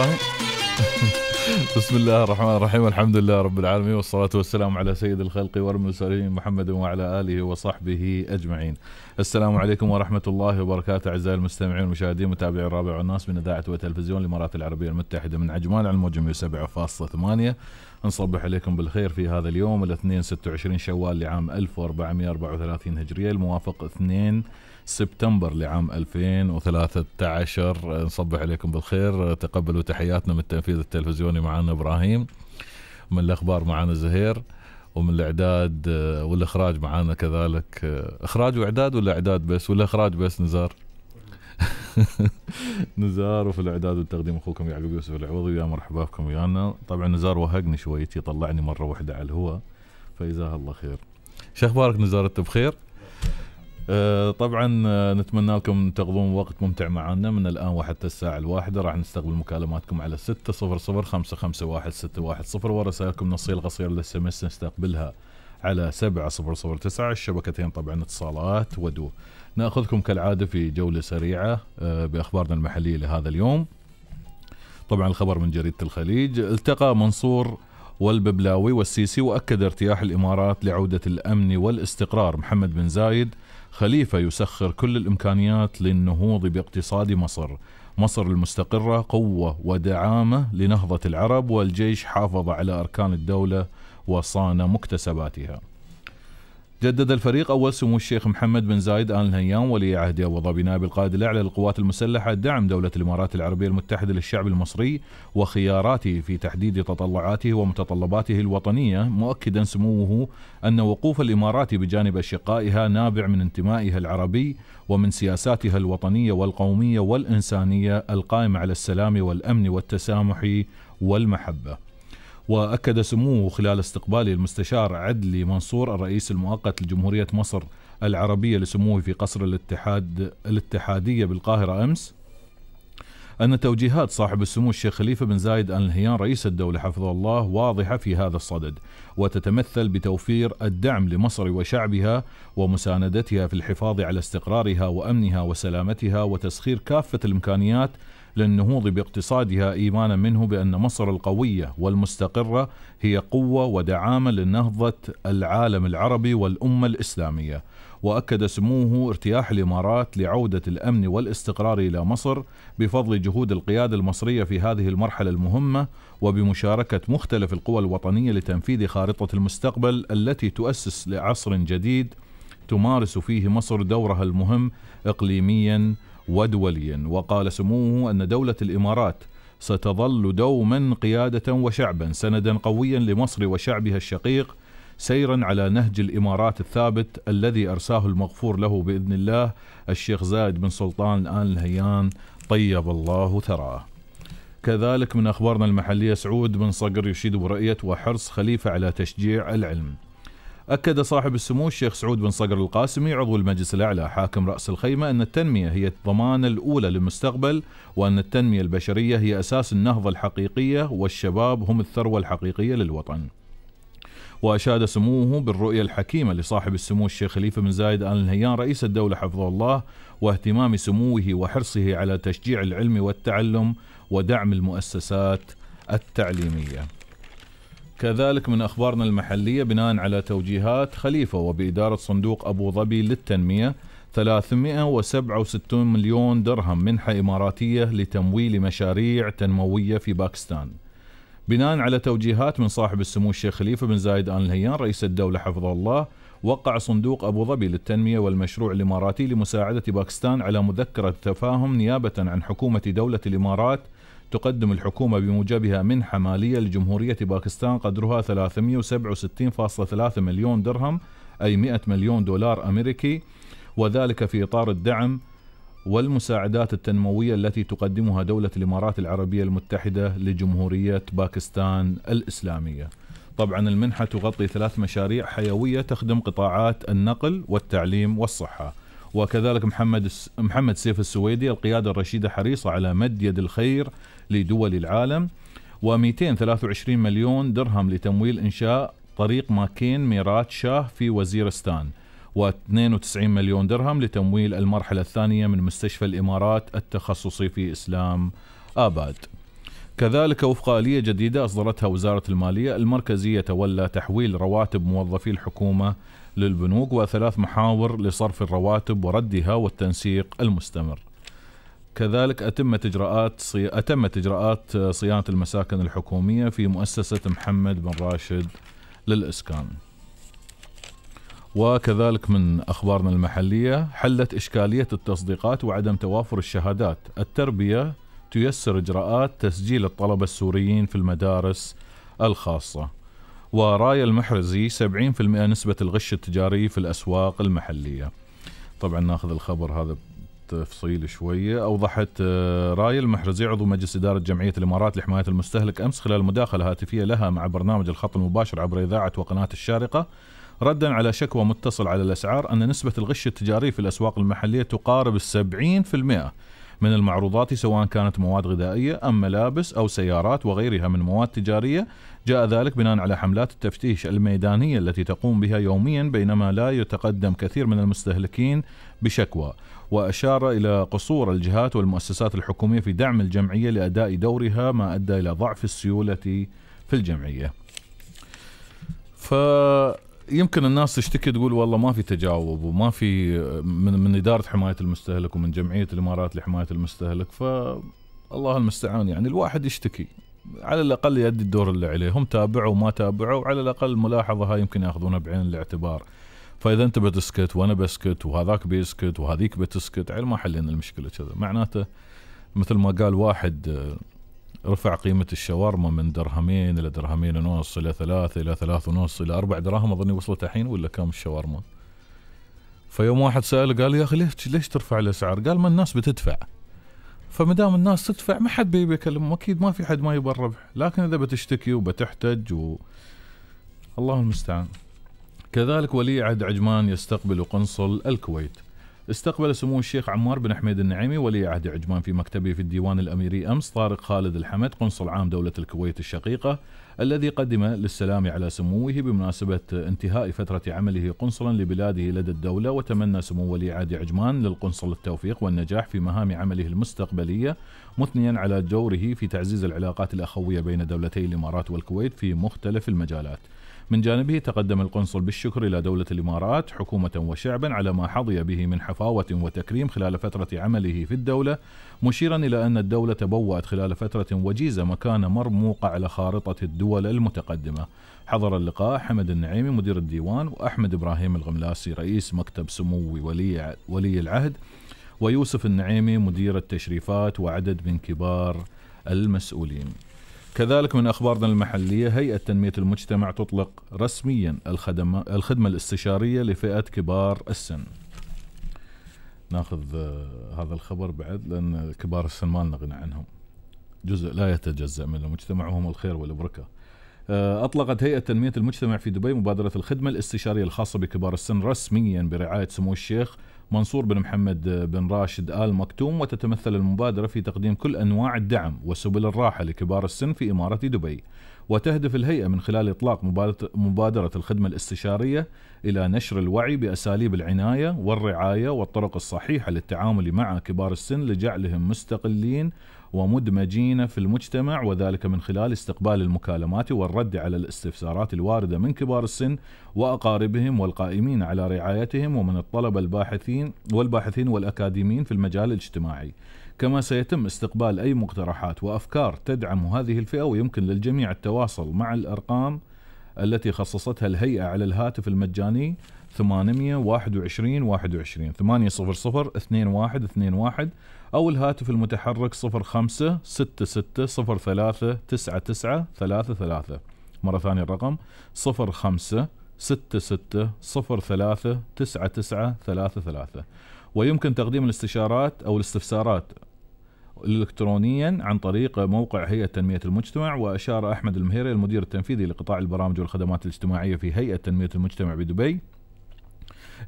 بسم الله الرحمن الرحيم الحمد لله رب العالمين والصلاة والسلام على سيد الخلق والمرسلين محمد وعلى آله وصحبه أجمعين السلام عليكم ورحمة الله وبركاته أعزائي المستمعين والمشاهدين متابعي الرابع والناس من إذاعة وتلفزيون الإمارات العربية المتحدة من عجمان على الموجة 107.8 نصبح عليكم بالخير في هذا اليوم الاثنين 26 شوال لعام 1434 هجرية الموافق 2 سبتمبر لعام 2013 نصبح عليكم بالخير تقبلوا تحياتنا من التنفيذ التلفزيوني معنا ابراهيم من الاخبار معنا زهير ومن الاعداد آه، والاخراج معنا كذلك آه، اخراج واعداد ولا اعداد بس ولا اخراج بس نزار نزار وفي الاعداد والتقديم اخوكم يعقوب يوسف العوضي يا مرحبا بكم ويانا طبعا نزار وهقني شويتي طلعني مره واحده على الهواء فجزاه الله خير شو اخبارك نزار انت بخير؟ آه، طبعا آه، نتمنى لكم تقضون وقت ممتع معنا من الان وحتى الساعه الواحدة راح نستقبل مكالماتكم على 600 551 610 ورسائلكم نصيه قصيره للسمس نستقبلها على 7009 الشبكتين طبعا اتصالات ودو ناخذكم كالعاده في جوله سريعه آه، باخبارنا المحليه لهذا اليوم طبعا الخبر من جريده الخليج التقى منصور والببلاوي والسيسي واكد ارتياح الامارات لعوده الامن والاستقرار محمد بن زايد خليفه يسخر كل الامكانيات للنهوض باقتصاد مصر مصر المستقره قوه ودعامه لنهضه العرب والجيش حافظ على اركان الدوله وصان مكتسباتها جدد الفريق أول سمو الشيخ محمد بن زايد آل نهيان ولي عهد أبو ظبي نائب القائد الأعلى للقوات المسلحة دعم دولة الإمارات العربية المتحدة للشعب المصري وخياراته في تحديد تطلعاته ومتطلباته الوطنية مؤكدا سموه أن وقوف الإمارات بجانب أشقائها نابع من انتمائها العربي ومن سياساتها الوطنية والقومية والإنسانية القائمة على السلام والأمن والتسامح والمحبة وأكد سموه خلال استقباله المستشار عدلي منصور الرئيس المؤقت لجمهورية مصر العربية لسموه في قصر الاتحاد الاتحادية بالقاهرة أمس أن توجيهات صاحب السمو الشيخ خليفة بن زايد آل نهيان رئيس الدولة حفظه الله واضحة في هذا الصدد وتتمثل بتوفير الدعم لمصر وشعبها ومساندتها في الحفاظ على استقرارها وأمنها وسلامتها وتسخير كافة الإمكانيات للنهوض باقتصادها إيمانا منه بأن مصر القوية والمستقرة هي قوة ودعامة لنهضة العالم العربي والأمة الإسلامية وأكد سموه ارتياح الإمارات لعودة الأمن والاستقرار إلى مصر بفضل جهود القيادة المصرية في هذه المرحلة المهمة وبمشاركة مختلف القوى الوطنية لتنفيذ خارطة المستقبل التي تؤسس لعصر جديد تمارس فيه مصر دورها المهم إقليميا ودوليا وقال سموه أن دولة الإمارات ستظل دوما قيادة وشعبا سندا قويا لمصر وشعبها الشقيق سيرا على نهج الامارات الثابت الذي ارساه المغفور له باذن الله الشيخ زايد بن سلطان ال نهيان طيب الله ثراه. كذلك من اخبارنا المحليه سعود بن صقر يشيد برؤيه وحرص خليفه على تشجيع العلم. أكد صاحب السمو الشيخ سعود بن صقر القاسمي عضو المجلس الأعلى حاكم رأس الخيمة أن التنمية هي الضمانة الأولى للمستقبل وأن التنمية البشرية هي أساس النهضة الحقيقية والشباب هم الثروة الحقيقية للوطن وأشاد سموه بالرؤية الحكيمة لصاحب السمو الشيخ خليفة بن زايد آل نهيان رئيس الدولة حفظه الله واهتمام سموه وحرصه على تشجيع العلم والتعلم ودعم المؤسسات التعليميه كذلك من أخبارنا المحلية بناء على توجيهات خليفة وبإدارة صندوق أبو ظبي للتنمية 367 مليون درهم منحة إماراتية لتمويل مشاريع تنموية في باكستان بناء على توجيهات من صاحب السمو الشيخ خليفة بن زايد آل نهيان رئيس الدولة حفظه الله وقع صندوق أبو ظبي للتنمية والمشروع الإماراتي لمساعدة باكستان على مذكرة تفاهم نيابة عن حكومة دولة الإمارات تقدم الحكومة بموجبها منحة مالية لجمهورية باكستان قدرها 367.3 مليون درهم أي 100 مليون دولار أمريكي وذلك في إطار الدعم والمساعدات التنموية التي تقدمها دولة الإمارات العربية المتحدة لجمهورية باكستان الإسلامية طبعا المنحة تغطي ثلاث مشاريع حيوية تخدم قطاعات النقل والتعليم والصحة وكذلك محمد محمد سيف السويدي القيادة الرشيدة حريصة على مد يد الخير لدول العالم و223 مليون درهم لتمويل إنشاء طريق ماكين ميرات شاه في وزيرستان و92 مليون درهم لتمويل المرحلة الثانية من مستشفى الإمارات التخصصي في إسلام آباد كذلك وفق آلية جديدة أصدرتها وزارة المالية المركزية تولى تحويل رواتب موظفي الحكومة للبنوك وثلاث محاور لصرف الرواتب وردها والتنسيق المستمر كذلك أتمت إجراءات صي... أتمت إجراءات صيانة المساكن الحكومية في مؤسسة محمد بن راشد للإسكان وكذلك من أخبارنا المحلية حلت إشكالية التصديقات وعدم توافر الشهادات التربية تيسر إجراءات تسجيل الطلبة السوريين في المدارس الخاصة ورايا المحرزي 70% نسبة الغش التجاري في الأسواق المحلية طبعا ناخذ الخبر هذا تفصيل شوية أوضحت آه، رايا المحرزي عضو مجلس إدارة جمعية الإمارات لحماية المستهلك أمس خلال مداخلة هاتفية لها مع برنامج الخط المباشر عبر إذاعة وقناة الشارقة ردا على شكوى متصل على الأسعار أن نسبة الغش التجاري في الأسواق المحلية تقارب السبعين في المئة من المعروضات سواء كانت مواد غذائية أم ملابس أو سيارات وغيرها من مواد تجارية جاء ذلك بناء على حملات التفتيش الميدانية التي تقوم بها يوميا بينما لا يتقدم كثير من المستهلكين بشكوى وأشار إلى قصور الجهات والمؤسسات الحكومية في دعم الجمعية لأداء دورها ما أدى إلى ضعف السيولة في الجمعية ف يمكن الناس تشتكي تقول والله ما في تجاوب وما في من من اداره حمايه المستهلك ومن جمعيه الامارات لحمايه المستهلك فالله المستعان يعني الواحد يشتكي على الاقل يؤدي الدور اللي عليه هم تابعوا وما تابعوا على الاقل الملاحظه هاي يمكن ياخذونها بعين الاعتبار فاذا انت بتسكت وانا بسكت وهذاك بيسكت وهذيك بتسكت على ما حلينا المشكله كذا معناته مثل ما قال واحد رفع قيمة الشاورما من درهمين إلى درهمين ونص إلى ثلاثة إلى ثلاث ونص إلى أربع دراهم أظني وصلت الحين ولا كم الشاورما فيوم واحد سأله قال يا أخي ليش ليش ترفع الأسعار قال ما الناس بتدفع فما دام الناس تدفع ما حد بيبي يكلمهم أكيد ما في حد ما يبى الربح لكن إذا بتشتكي وبتحتج و الله المستعان كذلك ولي عهد عجمان يستقبل قنصل الكويت استقبل سمو الشيخ عمار بن حميد النعيمي ولي عهد عجمان في مكتبه في الديوان الأميري أمس طارق خالد الحمد قنصل عام دولة الكويت الشقيقة الذي قدم للسلام على سموه بمناسبة انتهاء فترة عمله قنصلا لبلاده لدى الدولة وتمنى سمو ولي عهد عجمان للقنصل التوفيق والنجاح في مهام عمله المستقبلية مثنيا على دوره في تعزيز العلاقات الأخوية بين دولتي الإمارات والكويت في مختلف المجالات من جانبه تقدم القنصل بالشكر إلى دولة الإمارات حكومة وشعبا على ما حظي به من حفاوة وتكريم خلال فترة عمله في الدولة مشيرا إلى أن الدولة تبوأت خلال فترة وجيزة مكان مرموقة على خارطة الدول الدول المتقدمة حضر اللقاء حمد النعيمي مدير الديوان وأحمد إبراهيم الغملاسي رئيس مكتب سمو ولي, ولي العهد ويوسف النعيمي مدير التشريفات وعدد من كبار المسؤولين كذلك من أخبارنا المحلية هيئة تنمية المجتمع تطلق رسميا الخدمة, الخدمة الاستشارية لفئة كبار السن ناخذ آه، هذا الخبر بعد لأن كبار السن ما نغنى عنهم جزء لا يتجزأ من المجتمع وهم الخير والبركة آه، أطلقت هيئة تنمية المجتمع في دبي مبادرة الخدمة الاستشارية الخاصة بكبار السن رسميا برعاية سمو الشيخ منصور بن محمد بن راشد آل مكتوم وتتمثل المبادرة في تقديم كل أنواع الدعم وسبل الراحة لكبار السن في إمارة دبي وتهدف الهيئة من خلال إطلاق مبادرة الخدمة الاستشارية إلى نشر الوعي بأساليب العناية والرعاية والطرق الصحيحة للتعامل مع كبار السن لجعلهم مستقلين ومدمجين في المجتمع وذلك من خلال استقبال المكالمات والرد على الاستفسارات الوارده من كبار السن واقاربهم والقائمين على رعايتهم ومن الطلبه الباحثين والباحثين والاكاديميين في المجال الاجتماعي. كما سيتم استقبال اي مقترحات وافكار تدعم هذه الفئه ويمكن للجميع التواصل مع الارقام التي خصصتها الهيئه على الهاتف المجاني 821 21 800 21 21 أو الهاتف المتحرك 05 66 03 99 33 مرة ثانية الرقم 05 66 03 99 33 ويمكن تقديم الاستشارات أو الاستفسارات الكترونيا عن طريق موقع هيئه تنميه المجتمع واشار احمد المهيري المدير التنفيذي لقطاع البرامج والخدمات الاجتماعيه في هيئه تنميه المجتمع بدبي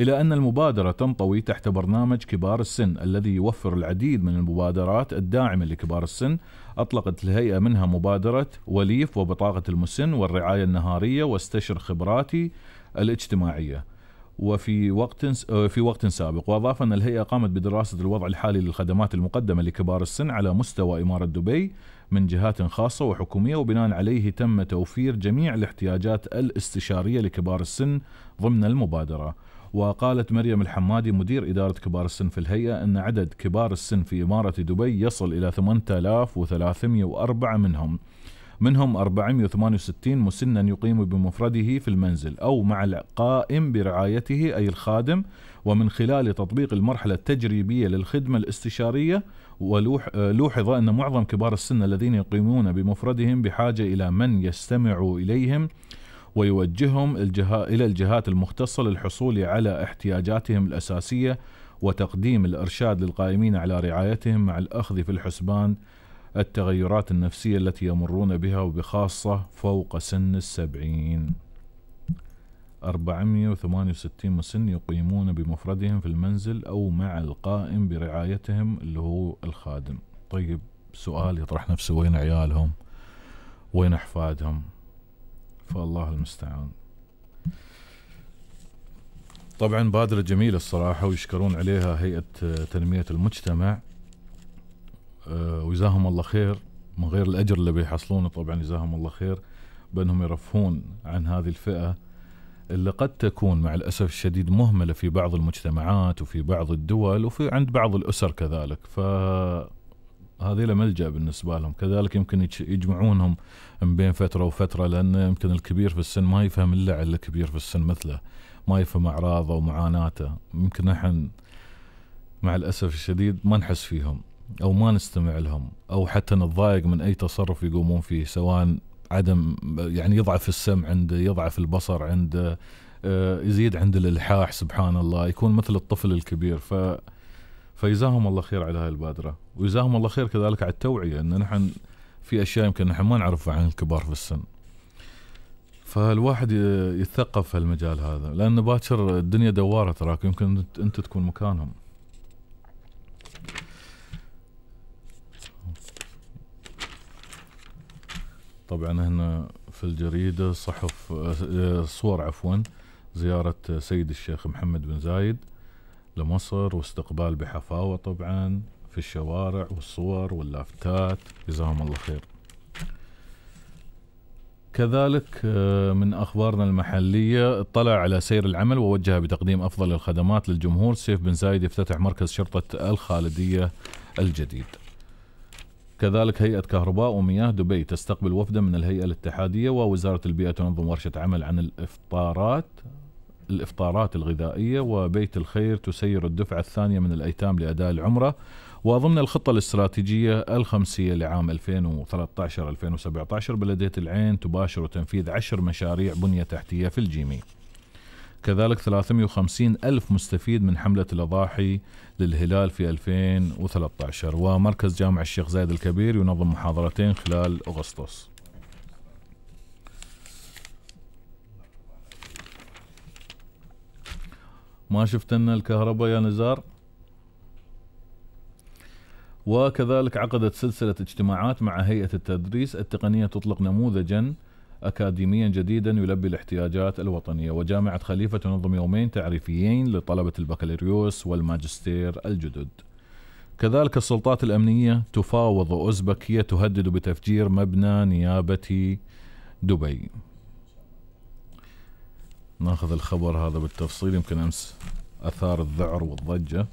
إلى أن المبادرة تنطوي تحت برنامج كبار السن الذي يوفر العديد من المبادرات الداعمة لكبار السن أطلقت الهيئة منها مبادرة وليف وبطاقة المسن والرعاية النهارية واستشر خبراتي الاجتماعية وفي وقت آه، في وقت سابق واضاف ان الهيئه قامت بدراسه الوضع الحالي للخدمات المقدمه لكبار السن على مستوى اماره دبي من جهات خاصه وحكوميه وبناء عليه تم توفير جميع الاحتياجات الاستشاريه لكبار السن ضمن المبادره وقالت مريم الحمادي مدير إدارة كبار السن في الهيئة أن عدد كبار السن في إمارة دبي يصل إلى 8304 منهم منهم 468 مسنا يقيم بمفرده في المنزل أو مع القائم برعايته أي الخادم ومن خلال تطبيق المرحلة التجريبية للخدمة الاستشارية ولوحظ أن معظم كبار السن الذين يقيمون بمفردهم بحاجة إلى من يستمع إليهم ويوجههم الجهة إلى الجهات المختصة للحصول على احتياجاتهم الأساسية وتقديم الإرشاد للقائمين على رعايتهم مع الأخذ في الحسبان التغيرات النفسية التي يمرون بها وبخاصة فوق سن السبعين 468 مسن يقيمون بمفردهم في المنزل أو مع القائم برعايتهم اللي هو الخادم طيب سؤال يطرح نفسه وين عيالهم وين أحفادهم فالله المستعان طبعا بادرة جميلة الصراحة ويشكرون عليها هيئة تنمية المجتمع آه، وجزاهم الله خير من غير الأجر اللي بيحصلونه طبعا جزاهم الله خير بأنهم يرفهون عن هذه الفئة اللي قد تكون مع الأسف الشديد مهملة في بعض المجتمعات وفي بعض الدول وفي عند بعض الأسر كذلك ف هذه له ملجا بالنسبه لهم كذلك يمكن يجمعونهم من بين فتره وفتره لان يمكن الكبير في السن ما يفهم الا على الكبير في السن مثله ما يفهم اعراضه ومعاناته يمكن نحن مع الاسف الشديد ما نحس فيهم او ما نستمع لهم او حتى نتضايق من اي تصرف يقومون فيه سواء عدم يعني يضعف السمع عنده يضعف البصر عنده آه، يزيد عند الالحاح سبحان الله يكون مثل الطفل الكبير ف فجزاهم الله خير على هاي البادره وجزاهم الله خير كذلك على التوعيه ان نحن في اشياء يمكن نحن ما نعرفها عن الكبار في السن فالواحد يتثقف في المجال هذا لان باكر الدنيا دواره تراك يمكن انت تكون مكانهم طبعا هنا في الجريده صحف آه، صور عفوا زياره سيد الشيخ محمد بن زايد لمصر واستقبال بحفاوة طبعا في الشوارع والصور واللافتات جزاهم الله خير كذلك آه، من أخبارنا المحلية اطلع على سير العمل ووجه بتقديم أفضل الخدمات للجمهور سيف بن زايد افتتح مركز شرطة الخالدية الجديد كذلك هيئة كهرباء ومياه دبي تستقبل وفدا من الهيئة الاتحادية ووزارة البيئة تنظم ورشة عمل عن الإفطارات الإفطارات الغذائية وبيت الخير تسير الدفعة الثانية من الأيتام لأداء العمرة وضمن الخطة الاستراتيجية الخمسية لعام 2013-2017 بلدية العين تباشر تنفيذ عشر مشاريع بنية تحتية في الجيمي كذلك 350 ألف مستفيد من حملة الأضاحي للهلال في 2013 ومركز جامع الشيخ زايد الكبير ينظم محاضرتين خلال أغسطس ما شفت لنا الكهرباء يا نزار وكذلك عقدت سلسلة اجتماعات مع هيئة التدريس التقنية تطلق نموذجا أكاديميا جديدا يلبي الاحتياجات الوطنية وجامعة خليفة تنظم يومين تعريفيين لطلبة البكالوريوس والماجستير الجدد كذلك السلطات الأمنية تفاوض أوزبكية تهدد بتفجير مبنى نيابة دبي ناخذ الخبر هذا بالتفصيل يمكن امس اثار الذعر والضجه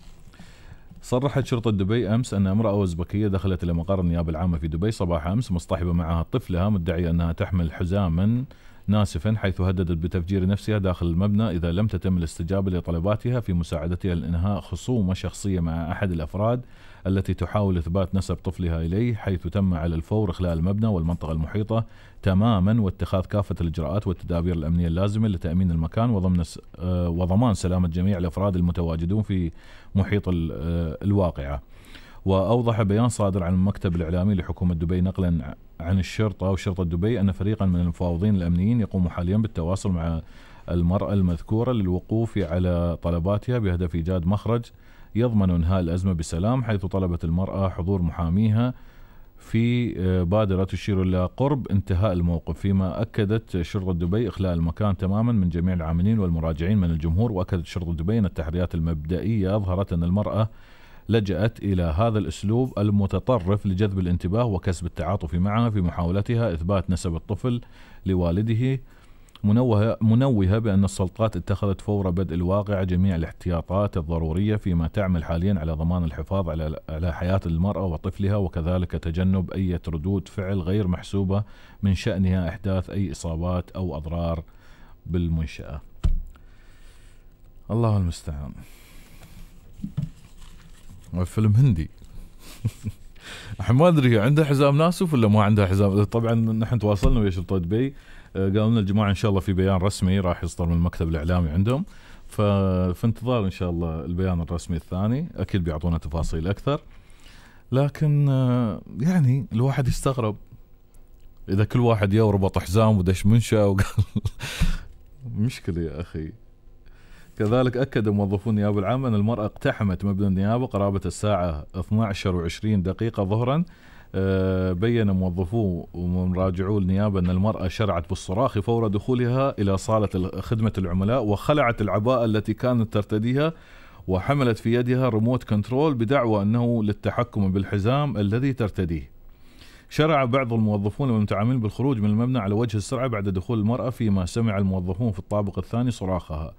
صرحت شرطة دبي أمس أن امرأة أوزبكية دخلت إلى مقر النيابة العامة في دبي صباح أمس مصطحبة معها طفلها مدعية أنها تحمل حزاما ناسفا حيث هددت بتفجير نفسها داخل المبنى إذا لم تتم الاستجابة لطلباتها في مساعدتها لإنهاء خصومة شخصية مع أحد الأفراد التي تحاول إثبات نسب طفلها إليه حيث تم على الفور إخلاء المبنى والمنطقة المحيطة تماما واتخاذ كافة الإجراءات والتدابير الأمنية اللازمة لتأمين المكان وضمن آه، وضمان سلامة جميع الأفراد المتواجدون في محيط آه، الواقعة وأوضح بيان صادر عن المكتب الإعلامي لحكومة دبي نقلا عن الشرطة وشرطة دبي أن فريقا من المفاوضين الأمنيين يقوم حاليا بالتواصل مع المرأة المذكورة للوقوف على طلباتها بهدف إيجاد مخرج يضمن إنهاء الأزمة بسلام حيث طلبت المرأة حضور محاميها في آه، بادرة تشير إلى قرب انتهاء الموقف فيما أكدت شرطة دبي إخلاء المكان تماما من جميع العاملين والمراجعين من الجمهور وأكدت شرطة دبي أن التحريات المبدئية أظهرت أن المرأة لجأت إلى هذا الأسلوب المتطرف لجذب الانتباه وكسب التعاطف معها في محاولتها إثبات نسب الطفل لوالده منوهة, منوهة بأن السلطات اتخذت فور بدء الواقع جميع الاحتياطات الضرورية فيما تعمل حاليا على ضمان الحفاظ على, على حياة المرأة وطفلها وكذلك تجنب أي ردود فعل غير محسوبة من شأنها إحداث أي إصابات أو أضرار بالمنشأة الله المستعان فيلم هندي الحين ما ادري عنده حزام ناسف ولا ما عنده حزام طبعا نحن تواصلنا ويا شرطه دبي آه، قالوا لنا الجماعه ان شاء الله في بيان رسمي راح يصدر من المكتب الاعلامي عندهم ففي انتظار ان شاء الله البيان الرسمي الثاني اكيد بيعطونا تفاصيل اكثر لكن آه، يعني الواحد يستغرب اذا كل واحد يا وربط حزام ودش منشا وقال مشكله يا اخي كذلك أكد موظفو النيابة العامة أن المرأة اقتحمت مبنى النيابة قرابة الساعة 12 و20 دقيقة ظهرا آه، بين موظفو ومراجعو النيابة أن المرأة شرعت بالصراخ فور دخولها إلى صالة خدمة العملاء وخلعت العباءة التي كانت ترتديها وحملت في يدها ريموت كنترول بدعوى أنه للتحكم بالحزام الذي ترتديه شرع بعض الموظفون والمتعاملين بالخروج من المبنى على وجه السرعة بعد دخول المرأة فيما سمع الموظفون في الطابق الثاني صراخها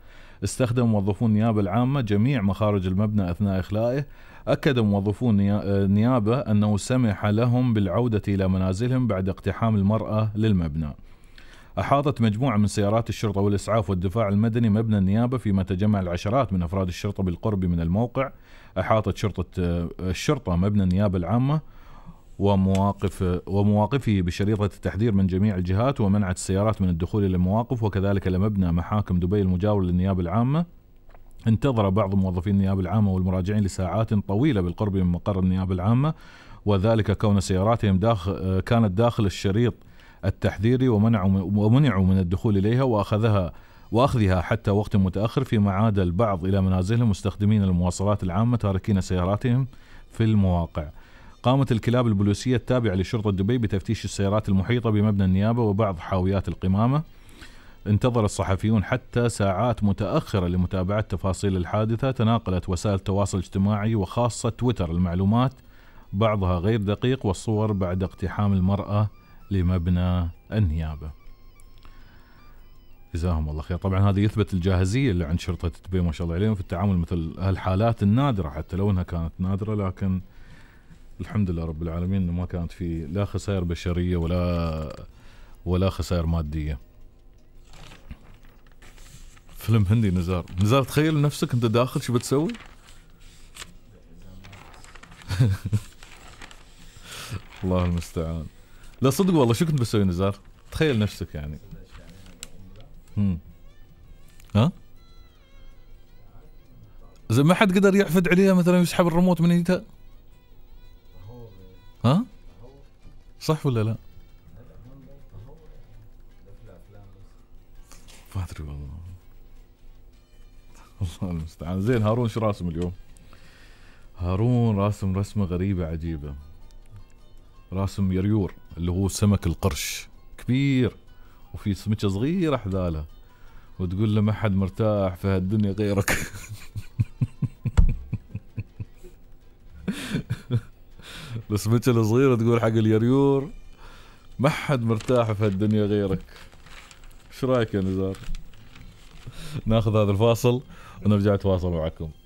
استخدم موظفو النيابة العامة جميع مخارج المبنى أثناء إخلائه أكد موظفو النيابة أنه سمح لهم بالعودة إلى منازلهم بعد اقتحام المرأة للمبنى أحاطت مجموعة من سيارات الشرطة والإسعاف والدفاع المدني مبنى النيابة فيما تجمع العشرات من أفراد الشرطة بالقرب من الموقع أحاطت شرطة الشرطة مبنى النيابة العامة ومواقف ومواقفه بشريطة التحذير من جميع الجهات ومنع السيارات من الدخول إلى المواقف وكذلك لمبنى محاكم دبي المجاور للنيابة العامة انتظر بعض موظفي النيابة العامة والمراجعين لساعات طويلة بالقرب من مقر النيابة العامة وذلك كون سياراتهم داخل كانت داخل الشريط التحذيري ومنعوا ومنعوا من الدخول إليها وأخذها واخذها حتى وقت متاخر فيما عاد البعض الى منازلهم مستخدمين المواصلات العامه تاركين سياراتهم في المواقع. قامت الكلاب البوليسية التابعة لشرطة دبي بتفتيش السيارات المحيطة بمبنى النيابة وبعض حاويات القمامة انتظر الصحفيون حتى ساعات متأخرة لمتابعة تفاصيل الحادثة تناقلت وسائل التواصل الاجتماعي وخاصة تويتر المعلومات بعضها غير دقيق والصور بعد اقتحام المرأة لمبنى النيابة جزاهم الله خير طبعا هذا يثبت الجاهزية اللي عند شرطة دبي ما شاء الله عليهم في التعامل مثل هالحالات النادرة حتى لو انها كانت نادرة لكن الحمد لله رب العالمين انه ما كانت في لا خسائر بشريه ولا ولا خسائر ماديه فيلم هندي نزار نزار تخيل نفسك انت داخل شو بتسوي الله المستعان لا صدق والله شو كنت بسوي نزار تخيل نفسك يعني هم. ها زي ما حد قدر يحفد عليها مثلا يسحب الريموت من ايدها ها؟ صح ولا لا؟ ما ادري والله الله المستعان زين هارون شو راسم اليوم؟ هارون راسم رسمه غريبه عجيبه راسم يريور اللي هو سمك القرش كبير وفي سمكه صغيره حذاله وتقول له ما حد مرتاح في هالدنيا غيرك السمكه الصغيره تقول حق اليريور ما حد مرتاح في هالدنيا غيرك شو رايك يا نزار ناخذ هذا الفاصل ونرجع نتواصل معكم